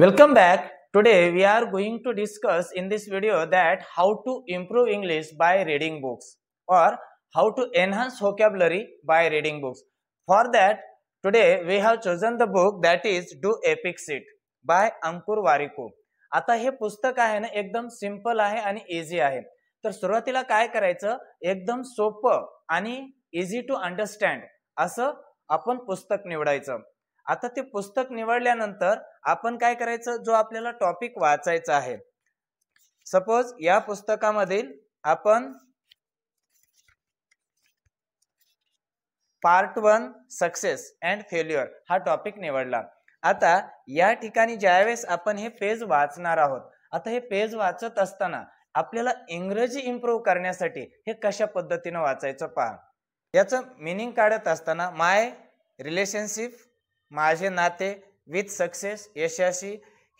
Welcome back. Today we are going to discuss in this video that how to improve English by reading books or how to enhance vocabulary by reading books. For that, today we have chosen the book that is Do Epic Sit by अंकुर वारिको. आता हे पुस्तक आहे ना एकदम simple आहे आणि easy आहे तर सुरुवातीला काय करायचं एकदम सोपं आणि इझी टू अंडरस्टँड असं आपण पुस्तक निवडायचं आता ते पुस्तक निवडल्यानंतर आपण काय करायचं जो आपल्याला टॉपिक वाचायचा आहे सपोज या पुस्तकामधील आपण part one success and failure हा टॉपिक निवडला आता या ठिकाणी ज्यावेळेस आपण हे पेज वाचणार आहोत आता हे पेज वाचत असताना आपल्याला इंग्रजी इम्प्रूव्ह करण्यासाठी हे कशा पद्धतीनं वाचायचं पहा याचं मिनिंग काढत असताना माय रिलेशनशिप माझे नाते विथ सक्सेस यशाशी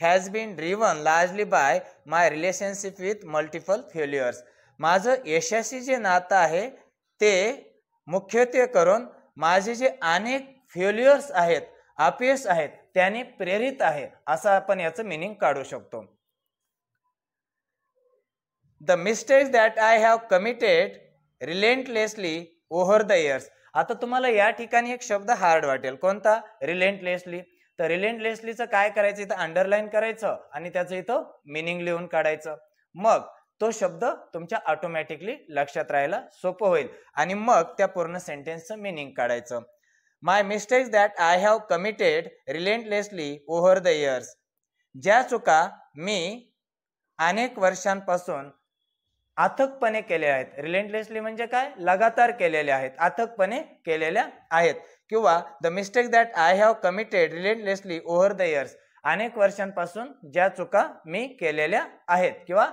has been driven largely by my relationship with multiple failures माझं यशाशी जे नातं आहे ते मुख्यत्वे करून माझे जे अनेक फेल्युअर्स आहेत अपयश आहेत त्यांनी प्रेरित आहे असं आपण याचं मिनिंग काढू शकतो the mistakes that I have committed relentlessly over the years आता तुम्हाला या ठिकाणी एक शब्द हार्ड वाटेल कोणता रिलेंटलेसली तर रिलेंटलेसलीचं काय करायचं इथं अंडरलाईन करायचं आणि त्याचं इथं मिनिंग लिहून काढायचं मग तो शब्द तुमच्या ऑटोमॅटिकली लक्षात राहायला सोपं होईल आणि मग त्या पूर्ण सेंटेन्सचं मिनिंग काढायचं my mistakes that I have committed relentlessly over the years ज्या चुका मी अनेक वर्षांपासून अथकपणे केले आहेत रिलेंटलेसली म्हणजे काय लगातार केलेले आहेत अथकपणे केलेल्या आहेत किंवा the mistake that I have committed relentlessly over the years अनेक वर्षांपासून ज्या चुका मी केलेल्या आहेत किंवा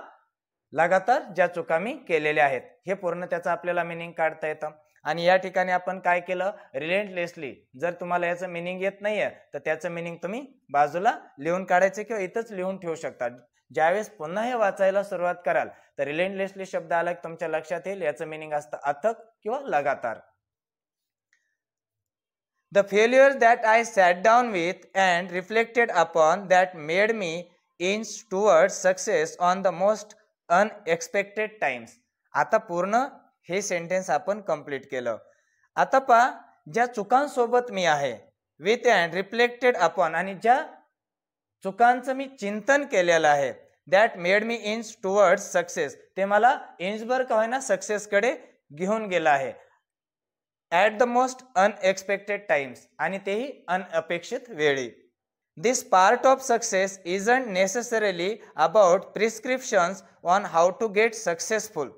लगातार ज्या चुका मी केलेल्या आहेत हे पूर्ण त्याचं आपल्याला मिनिंग काढता येतं आणि या ठिकाणी आपण काय केलं रिलेंटलेसली जर तुम्हाला याचं मिनिंग येत नाहीये तर त्याचं मिनिंग तुम्ही बाजूला लिहून काढायचं किंवा इथंच लिहून ठेवू शकता ज्यावेळेस पुन्हा हे वाचायला सुरुवात कराल तर रिलेंटलेसली शब्द आला की तुमच्या लक्षात येईल याचं मिनिंग असतं अथक किंवा लगातार the failure that I sat down with and reflected upon that made me in toward success on the most unexpected times आता पूर्ण हे सेंटेन्स आपण कम्प्लीट केलं आता पा ज्या चुकांसोबत मी आहे विथ अँड रिफ्लेक्टेड अपॉन आणि ज्या चुकांचं मी चिंतन केलेलं आहे that made me inch towards success ते मला काय का होईना सक्सेसकडे घेऊन गेलं आहे at the most unexpected times आणि तेही अनअपेक्षित वेळी this part of success isn't necessarily about prescriptions on how to get successful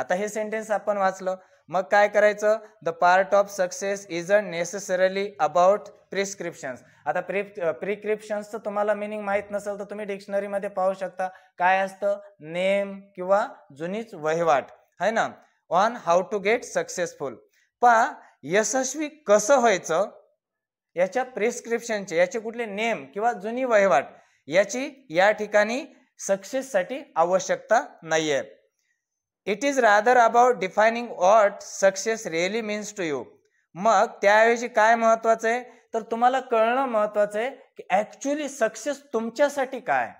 आता हे सेंटेन्स आपण वाचलं मग काय करायचं the part of success is a necessarily about prescriptions आता प्रि प्रिक्रिप्शन्सचं तुम्हाला मिनिंग माहीत नसेल तर तुम्ही डिक्शनरीमध्ये पाहू शकता काय असतं नेम किंवा जुनीच वहिवाट है ना on how to get successful पहा यशस्वी कसं व्हायचं याच्या प्रिस्क्रिप्शनचे याचे कुठले नेम किंवा जुनी वहिवाट याची या ठिकाणी सक्सेससाठी आवश्यकता नाही आहे it is rather about defining what success really means to you मग त्याऐवजी काय महत्वाचं आहे तर तुम्हाला कळणं महत्वाचं आहे की ऍक्च्युली सक्सेस तुमच्यासाठी काय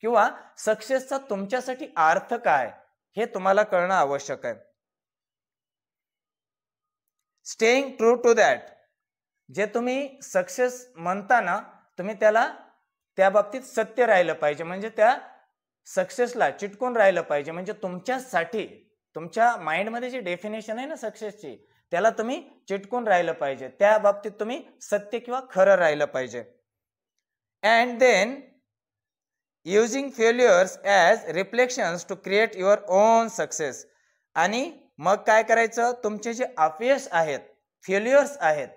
किंवा सक्सेसचा तुमच्यासाठी अर्थ काय हे तुम्हाला कळणं आवश्यक आहे स्टेईंग ट्रू टू दॅट जे तुम्ही सक्सेस म्हणता ना तुम्ही त्याला त्या बाबतीत सत्य राहिलं पाहिजे म्हणजे त्या सक्सेसला चिटकून राहिलं पाहिजे म्हणजे तुमच्यासाठी तुमच्या माइंडमध्ये जी डेफिनेशन आहे ना सक्सेसची त्याला तुम्ही चिटकून राहिलं पाहिजे त्या बाबतीत तुम्ही सत्य किंवा खरं राहिलं पाहिजे and then using failures as reflections to create your own success आणि मग काय करायचं तुमचे जे अपयश आहेत फेल्युअर्स आहेत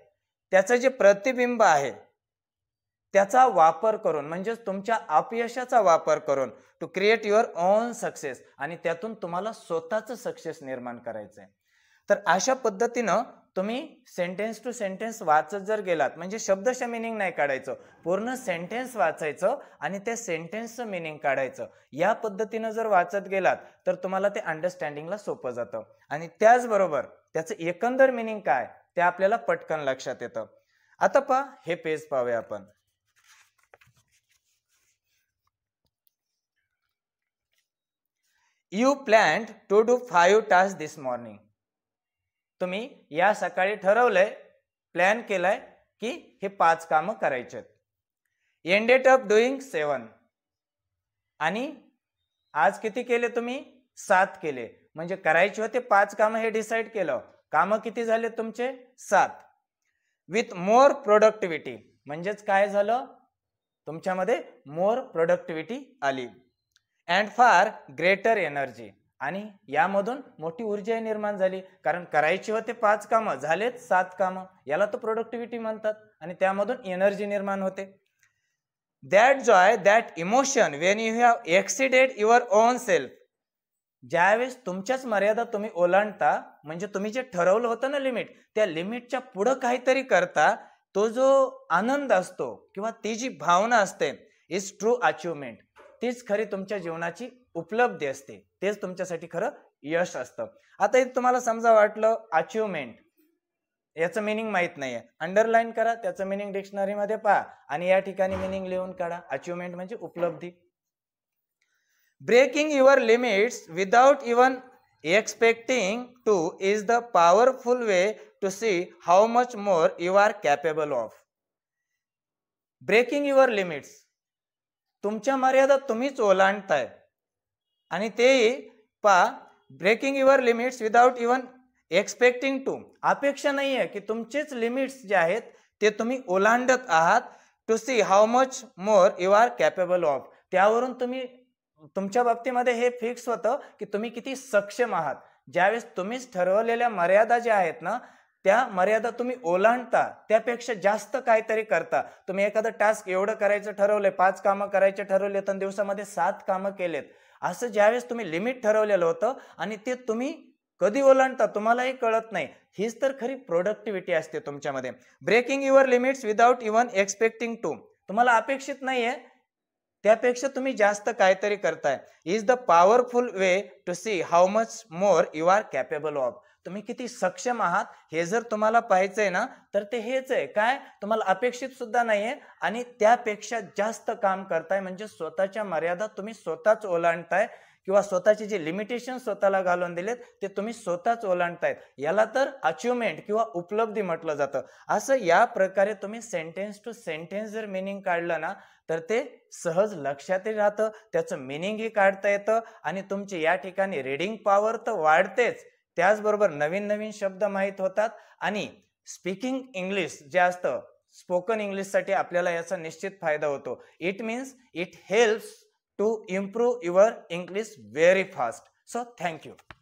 त्याचं जे प्रतिबिंब आहे त्याचा वापर करून म्हणजेच तुमच्या अपयशाचा वापर करून to create your own success आणि त्यातून तुम्हाला स्वतःचं सक्सेस निर्माण करायचं आहे तर अशा पद्धतीनं तुम्ही सेंटेन्स टू सेंटेन्स वाचत जर गेलात म्हणजे शब्दश मिनिंग नाही काढायचं पूर्ण सेंटेन्स वाचायचं आणि त्या सेंटेन्सचं मिनिंग काढायचं या पद्धतीनं जर वाचत गेलात तर तुम्हाला ते अंडरस्टँडिंगला सोपं जातं आणि त्याचबरोबर त्याचं एकंदर मिनिंग काय ते आपल्याला पटकन लक्षात येतं आता पहा हे पेज पाहूया आपण you planned to do five task this morning तुम्ही या सकाळी ठरवलंय प्लॅन केलंय की हे पाच कामं करायचे एंडेट ऑफ डुईंग सेवन आणि आज किती केले तुम्ही सात केले म्हणजे करायचे होते पाच कामं हे डिसाईड केलं कामं किती झाले तुमचे सात विथ मोर प्रोडक्टिव्हिटी म्हणजेच काय झालं तुमच्यामध्ये मोर प्रोडक्टिव्हिटी आली अँड फार ग्रेटर एनर्जी आणि यामधून मोठी ऊर्जा निर्माण झाली कारण करायची होते पाच कामं झालेच सात कामं याला तो प्रोडक्टिव्हिटी म्हणतात आणि त्यामधून एनर्जी निर्माण होते that joy that emotion when you have exceeded your own self ज्यावेळेस तुमच्याच मर्यादा तुम्ही ओलांडता म्हणजे तुम्ही जे ठरवलं होतं ना लिमिट त्या लिमिटच्या पुढं काहीतरी करता तो जो आनंद असतो किंवा ती जी भावना असते इज ट्रू अचिव्हमेंट तीच खरी तुमच्या जीवनाची उपलब्धी असते तेच तुमच्यासाठी खरं यश असतं आता इथे तुम्हाला समजा वाटलं अचिव्हमेंट याचं मिनिंग माहीत आहे अंडरलाईन करा त्याचं मिनिंग डिक्शनरीमध्ये पहा आणि या ठिकाणी मिनिंग लिहून काढा अचिव्हमेंट म्हणजे उपलब्धी breaking your limits without even expecting to is the powerful way to see how much more you are capable of breaking your limits तुमच्या मर्यादा तुम्हीच ओलांडताय आणि तेही पा breaking your limits without even expecting to अपेक्षा नाही आहे की तुमचेच लिमिट्स जे आहेत ते तुम्ही ओलांडत आहात to see how much more you are capable of त्यावरून तुम्ही तुमच्या बाबतीमध्ये हे फिक्स होतं की तुम्ही किती सक्षम आहात ज्यावेळेस तुम्हीच ठरवलेल्या मर्यादा ज्या आहेत ना त्या मर्यादा तुम्ही ओलांडता त्यापेक्षा जास्त काहीतरी करता तुम्ही एखादं टास्क एवढं करायचं ठरवलंय पाच कामं करायचे ठरवले तर दिवसामध्ये सात कामं केलेत असं ज्यावेळेस तुम्ही लिमिट ठरवलेलं होतं आणि ते तुम्ही कधी ओलांडता तुम्हालाही कळत नाही हीच तर खरी प्रोडक्टिव्हिटी असते तुमच्यामध्ये breaking your limits without even expecting to तुम्हाला अपेक्षित नाहीये त्यापेक्षा तुम्ही जास्त काहीतरी करताय is the powerful way to see how much more you are capable of तुम्ही किती सक्षम आहात हे जर तुम्हाला आहे ना तर ते हेच आहे काय तुम्हाला अपेक्षित सुद्धा नाहीये आणि त्यापेक्षा जास्त काम करताय म्हणजे स्वतःच्या मर्यादा तुम्ही स्वतःच ओलांडताय किंवा स्वतःचे जे लिमिटेशन स्वतःला घालून दिलेत ते तुम्ही स्वतःच ओलांडतायत याला तर अचिव्हमेंट किंवा उपलब्धी म्हटलं जातं असं या प्रकारे तुम्ही सेंटेन्स टू सेंटेन्स जर मिनिंग काढलं ना तर ते सहज लक्षातही राहतं त्याचं मिनिंगही काढता येतं आणि तुमची या ठिकाणी रिडिंग पॉवर तर वाढतेच त्याचबरोबर नवीन नवीन शब्द माहीत होतात आणि स्पीकिंग इंग्लिश जे असतं स्पोकन इंग्लिशसाठी आपल्याला याचा निश्चित फायदा होतो it means it helps to improve your English very fast so thank you